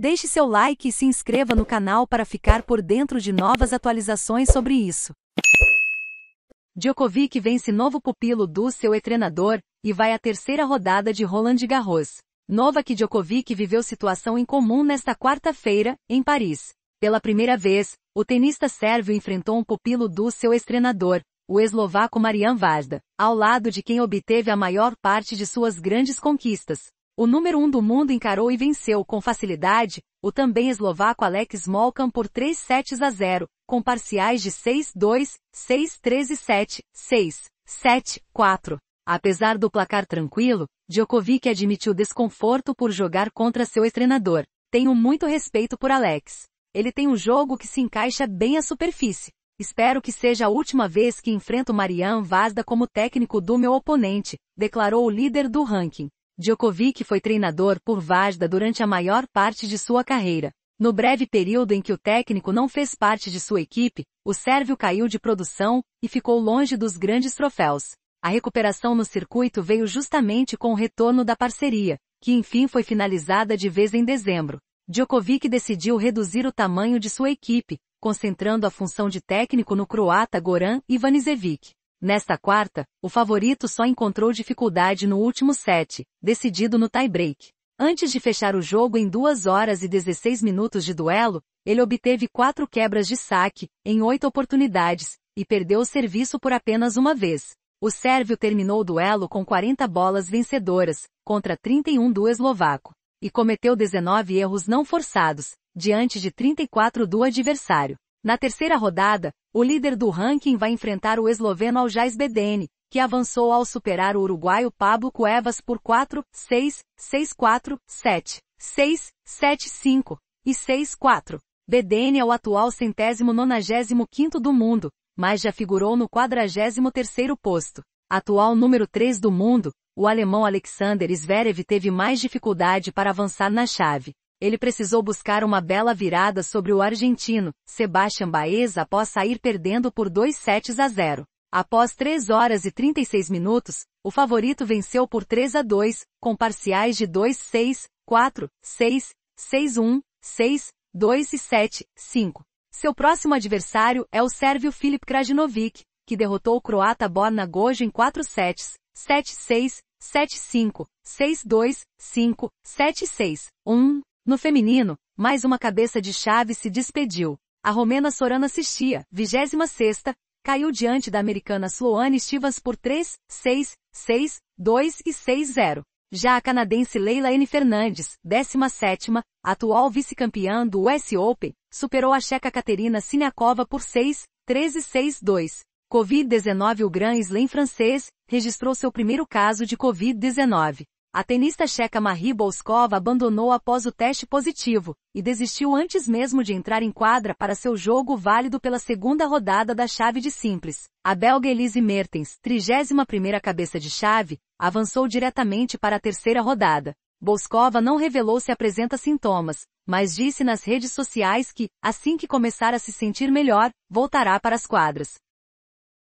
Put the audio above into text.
Deixe seu like e se inscreva no canal para ficar por dentro de novas atualizações sobre isso. Djokovic vence novo pupilo do seu treinador e vai à terceira rodada de Roland Garros. Novak Djokovic viveu situação incomum nesta quarta-feira, em Paris. Pela primeira vez, o tenista sérvio enfrentou um pupilo do seu treinador o eslovaco Marian Varda, ao lado de quem obteve a maior parte de suas grandes conquistas, o número 1 um do mundo encarou e venceu com facilidade o também eslovaco Alex Molkan por 3 sets a 0, com parciais de 6-2, 6-3 e 7, 6, 7, 4. Apesar do placar tranquilo, Djokovic admitiu desconforto por jogar contra seu ex-treinador. Tenho muito respeito por Alex. Ele tem um jogo que se encaixa bem à superfície. Espero que seja a última vez que enfrento Marian Vazda como técnico do meu oponente, declarou o líder do ranking. Djokovic foi treinador por Vajda durante a maior parte de sua carreira. No breve período em que o técnico não fez parte de sua equipe, o sérvio caiu de produção e ficou longe dos grandes troféus. A recuperação no circuito veio justamente com o retorno da parceria, que enfim foi finalizada de vez em dezembro. Djokovic decidiu reduzir o tamanho de sua equipe, concentrando a função de técnico no croata Goran Ivanisevic. Nesta quarta, o favorito só encontrou dificuldade no último set, decidido no tie-break. Antes de fechar o jogo em 2 horas e 16 minutos de duelo, ele obteve quatro quebras de saque, em oito oportunidades, e perdeu o serviço por apenas uma vez. O sérvio terminou o duelo com 40 bolas vencedoras, contra 31 do eslovaco, e cometeu 19 erros não forçados, diante de 34 do adversário. Na terceira rodada, o líder do ranking vai enfrentar o esloveno Aljaz Bedene, que avançou ao superar o uruguaio Pablo Cuevas por 4, 6, 6, 4, 7, 6, 7, 5 e 6, 4. Bedene é o atual centésimo nonagésimo quinto do mundo, mas já figurou no quadragésimo terceiro posto. Atual número 3 do mundo, o alemão Alexander Zverev teve mais dificuldade para avançar na chave. Ele precisou buscar uma bela virada sobre o argentino, Sebastian Baez após sair perdendo por 2 sets a 0. Após 3 horas e 36 minutos, o favorito venceu por 3 a 2, com parciais de 2-6, 4, 6, 6-1, 6, 2 e 7, 5. Seu próximo adversário é o sérvio Filip Krajinovic, que derrotou o croata Borna Gojo em 4 sets, 7-6, 7-5, 6-2, 5, 7-6, 1, no feminino, mais uma cabeça de chave se despediu. A romena Sorana assistia, 26, caiu diante da americana Sloane Stevens por 3, 6, 6, 2 e 6, 0. Já a canadense Leila N. Fernandes, 17, atual vice-campeã do US Open, superou a checa Katerina Siniakova por 6, 13, 6, 2. Covid-19 O Grand Slam francês registrou seu primeiro caso de Covid-19. A tenista checa Marie Bolskova abandonou após o teste positivo e desistiu antes mesmo de entrar em quadra para seu jogo válido pela segunda rodada da chave de simples. A belga Elise Mertens, 31ª cabeça de chave, avançou diretamente para a terceira rodada. Bolskova não revelou se apresenta sintomas, mas disse nas redes sociais que, assim que começar a se sentir melhor, voltará para as quadras.